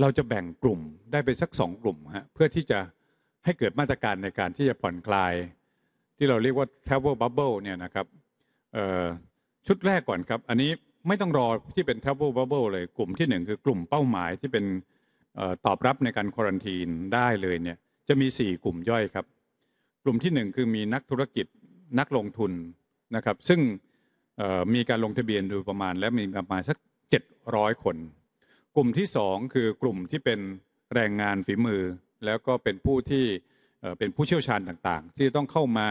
เราจะแบ่งกลุ่มได้ไปสักสองกลุ่มฮะเพื่อที่จะให้เกิดมาตรการในการที่จะผ่อนคลาย ที่เราเรียกว่า travel bubble เนี่ยนะครับชุดแรกก่อนครับอันนี้ไม่ต้องรอที่เป็น travel bubble เลยกลุ่มที่หนึ่ง คือกลุ่มเป้าหมาย ที่เป็นตอบรับในการควอนทีนได้เลยเนี่ยจะมี 4 กลุ่มย่อยครับ กลุ่มที่1คือมีนักธุรกิจนักลงทุนนะครับซึ่งมีการลงทะเบียนโดยประมาณ และมีประมาณสัก700คนลุ่มที่สองคือกลุ่มที่เป็นแรงงานฝีมือ แล้วก็เป็นผู้ที่เป็นผู้เชี่ยวชาญต่างๆ ที่ต้องเข้ามา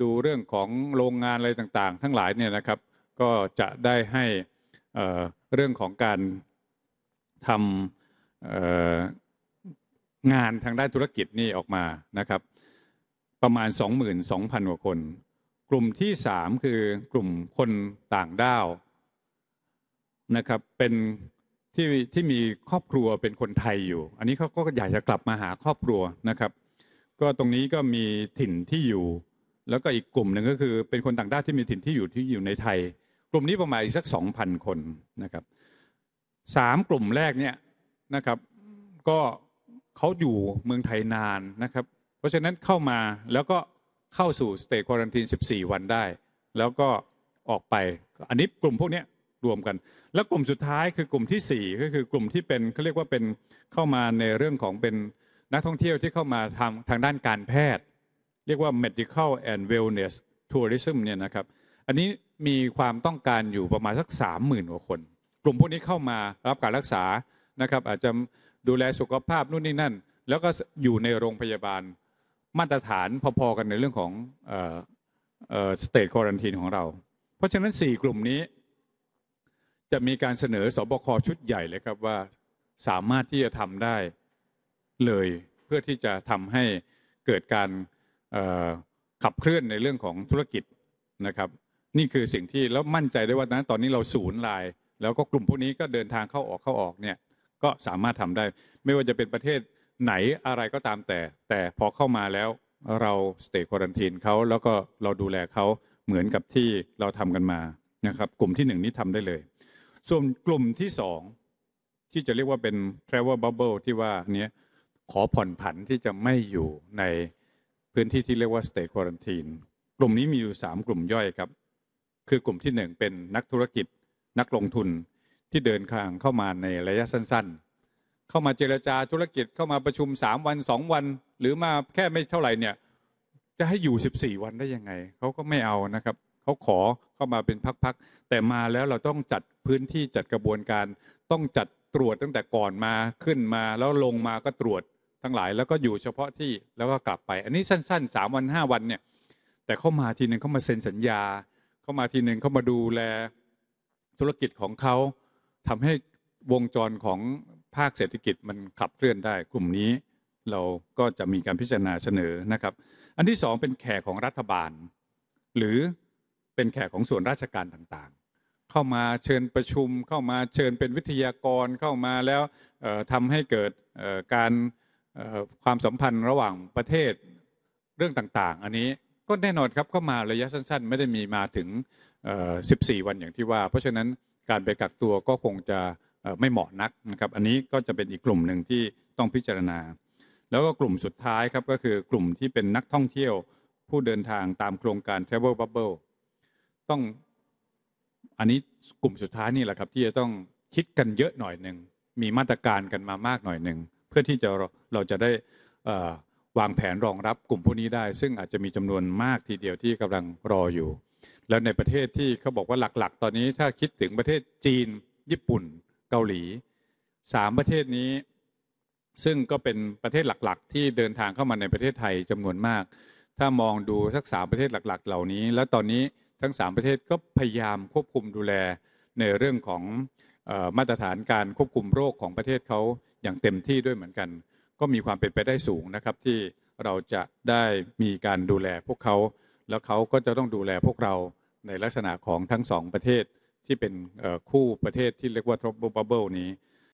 ดูเรื่องของโรงงานอะไรต่างๆ ทั้งหลายเนี่ยนะครับ ก็จะได้ให้เรื่องของการทำงานทางด้านธุรกิจนี่ออกมานะครับ ประมาณ 22,000กว่าคน กลุ่มที่3คือกลุ่มคนต่างด้าวนะครับเป็นที่ที่มีครอบครัวเป็นคนไทยอยู่ อันนี้เขาก็อยากจะกลับมาหาครอบครัวนะครับ ก็ตรงนี้ก็มีถิ่นที่อยู่ แล้วก็อีกกลุ่มหนึ่งก็คือ เป็นคนต่างด้าวที่มีถิ่นที่อยู่ที่อยู่ในไทย กลุ่มนี้ประมาณอีกสักสองพันคนนะครับสามกลุ่มแรกเนี่ยนะครับก็เขาอยู่เมืองไทยนานนะครับ เพราะฉะนั้นเข้ามาแล้วก็เข้าสู่สเตจควอนตินสิบสี่วันได้ แล้วก็ออกไปอันนี้กลุ่มพวกนี้รวมกัน แล้วกลุ่มสุดท้ายคือกลุ่มที่ 4 ก็คือกลุ่มที่เป็นเขาเรียกว่าเป็นเข้ามาในเรื่องของเป็นนักท่องเที่ยวที่เข้ามาทางทางด้านการแพทย์ เรียกว่า medical and wellness tourism เนี่ยนะครับ อันนี้มีความต้องการอยู่ประมาณสัก 3 0,000กว่าคน กลุ่มพวกนี้เข้ามารับการรักษานะครับอาจจะดูแลสุขภาพนู่นนี่นั่น แล้วก็อยู่ในโรงพยาบาลมาตรฐานพอๆกันในเรื่องของสเตทควอรันทีนของเรา เพราะฉะนั้น 4 กลุ่มนี้จะมีการเสนอสบคชุดใหญ่เลยครับว่าสามารถที่จะทำได้เลยเพื่อที่จะทำให้เกิดการขับเคลื่อนในเรื่องของธุรกิจนะครับ นี่คือสิ่งที่แล้วมั่นใจได้ว่านะตอนนี้เราศูนย์ลาย แล้วก็กลุ่มพวกนี้ก็เดินทางเข้าออกเข้าออกเนี่ยก็สามารถทำได้ ไม่ว่าจะเป็นประเทศไหนอะไรก็ตามแต่ แต่พอเข้ามาแล้วเราสเตย์ควอรนตินเขาแล้วก็เราดูแลเขาเหมือนกับที่เราทำกันมานะครับกลุ่มที่หนึ่งนี้ทำได้เลยส่วนกลุ่มที่สองที่จะเรียกว่าเป็น travel bubble ที่ว่าเนี้ยขอผ่อนผันที่จะไม่อยู่ในพื้นที่ที่เรียกว่า s t a y quarantine กลุ่มนี้มีอยู่3กลุ่มย่อยครับ คือกลุ่มที่ 1 เป็นนักธุรกิจ นักลงทุนที่เดินทางเข้ามาในระยะสั้นๆ เข้ามาเจรจาธุรกิจเข้ามาประชุม 3 วัน 2 วันหรือมาแค่ไม่เท่าไหร่เนี่ย จะให้อยู่ 14 วันได้ยังไงเขาก็ไม่เอานะครับเขาขอเข้ามาเป็นพักๆแต่มาแล้วเราต้องจัดพื้นที่จัดกระบวนการต้องจัดตรวจตั้งแต่ก่อนมาขึ้นมา แล้วลงมาก็ตรวจทั้งหลาย แล้วก็อยู่เฉพาะที่แล้วก็กลับไป อันนี้สั้นๆสามวันห้าวันเนี่ย แต่เข้ามาทีหนึ่งเขามาเซ็นสัญญาเข้ามาทีหนึ่งเขามาดูแลธุรกิจของเขาทำให้วงจรของภาคเศรษฐกิจมันขับเคลื่อนได้กลุ่มนี้ เราก็จะมีการพิจารณาเสนอนะครับ อันที่สองเป็นแขกของรัฐบาล หรือเป็นแขกของส่วนราชการต่างๆ เข้ามาเชิญประชุมเข้ามาเชิญเป็นวิทยากรเข้ามาแล้วทำให้เกิดการความสัมพันธ์ระหว่างประเทศเรื่องต่างๆ อันนี้ก็แน่นอนครับก็มาระยะสั้นๆ ไม่ได้มีมาถึง 14 วันอย่างที่ว่า เพราะฉะนั้นการไปกักตัวก็คงจะไม่เหมาะนักนะครับอันนี้ก็จะเป็นอีกกลุ่มหนึ่งที่ต้องพิจารณา แล้วก็กลุ่มสุดท้ายครับก็คือกลุ่มที่เป็นนักท่องเที่ยวผู้เดินทางตามโครงการ Travel Bubble ต้องอันนี้กลุ่มสุดท้ายนี่แหละครับ ที่จะต้องคิดกันเยอะหน่อยหนึ่งมีมาตรการกันมามากหน่อยหนึ่งเพื่อที่จะเราจะได้วางแผนรองรับกลุ่มผู้นี้ได้ ซึ่งอาจจะมีจำนวนมากทีเดียวที่กำลังรออยู่ แล้วในประเทศที่เขาบอกว่าหลักๆ ตอนนี้ถ้าคิดถึงประเทศจีนญี่ปุ่นเกาหลีสามประเทศนี้ซึ่งก็เป็นประเทศหลักๆ ที่เดินทางเข้ามาในประเทศไทยจำนวนมาก ถ้ามองดูสักสามประเทศหลักๆ เหล่านี้ แล้วตอนนี้ทั้ง3ประเทศก็พยายามควบคุมดูแลในเรื่องของมาตรฐานการควบคุมโรคของประเทศเขาอย่างเต็มที่ด้วยเหมือนกัน ก็มีความเป็นไปได้สูงนะครับที่เราจะได้มีการดูแลพวกเขาแล้วเขาก็จะต้องดูแลพวกเราในลักษณะของทั้งสองประเทศที่เป็นคู่ประเทศที่เรียกว่าทร o u b l e bubble นี้